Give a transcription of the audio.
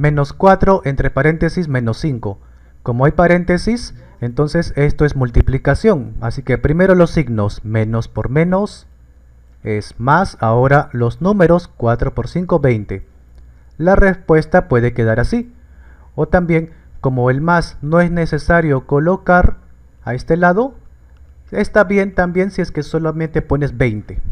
menos 4 entre paréntesis menos 5. Como hay paréntesis, entonces esto es multiplicación. Así que primero los signos, menos por menos es más. Ahora los números, 4 por 5, 20. La respuesta puede quedar así. O también, como el más no es necesario colocar a este lado, está bien también si es que solamente pones 20.